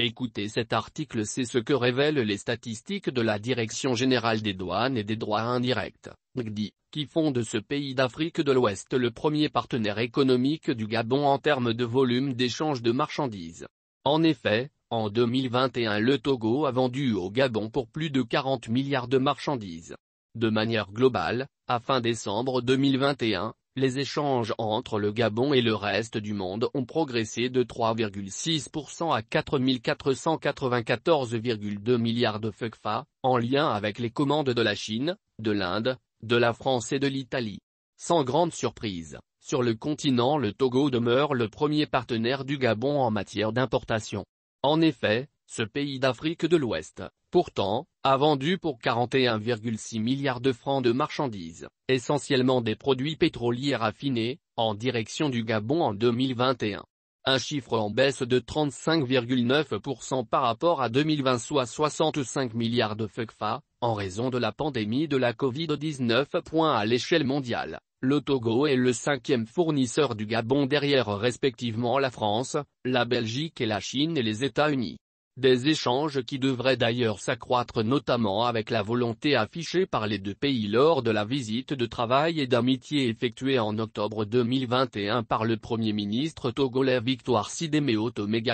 Écoutez cet article c'est ce que révèlent les statistiques de la Direction Générale des Douanes et des Droits Indirects, qui font de ce pays d'Afrique de l'Ouest le premier partenaire économique du Gabon en termes de volume d'échange de marchandises. En effet, en 2021 le Togo a vendu au Gabon pour plus de 40 milliards de marchandises. De manière globale, à fin décembre 2021, les échanges entre le Gabon et le reste du monde ont progressé de 3,6% à 4494,2 milliards de FECFA, en lien avec les commandes de la Chine, de l'Inde, de la France et de l'Italie. Sans grande surprise, sur le continent le Togo demeure le premier partenaire du Gabon en matière d'importation. En effet, ce pays d'Afrique de l'Ouest, pourtant, a vendu pour 41,6 milliards de francs de marchandises, essentiellement des produits pétroliers raffinés, en direction du Gabon en 2021. Un chiffre en baisse de 35,9% par rapport à 2020 soit 65 milliards de FECFA, en raison de la pandémie de la Covid-19. À l'échelle mondiale, le Togo est le cinquième fournisseur du Gabon derrière respectivement la France, la Belgique et la Chine et les États-Unis. Des échanges qui devraient d'ailleurs s'accroître notamment avec la volonté affichée par les deux pays lors de la visite de travail et d'amitié effectuée en octobre 2021 par le Premier ministre togolais Victoire Sidemeo Otomé